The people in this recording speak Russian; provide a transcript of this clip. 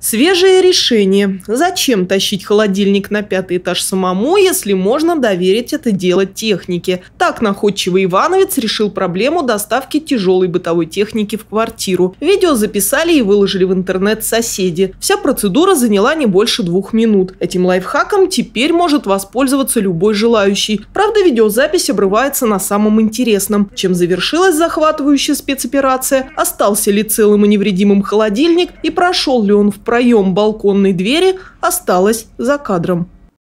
Свежее решение. Зачем тащить холодильник на пятый этаж самому, если можно доверить это дело технике? Так находчивый Ивановец решил проблему доставки тяжелой бытовой техники в квартиру. Видео записали и выложили в интернет соседи. Вся процедура заняла не больше двух минут. Этим лайфхаком теперь может воспользоваться любой желающий. Правда, видеозапись обрывается на самом интересном. Чем завершилась захватывающая спецоперация, остался ли целым и невредимым холодильник и прошел ли он в проем балконной двери осталась за кадром.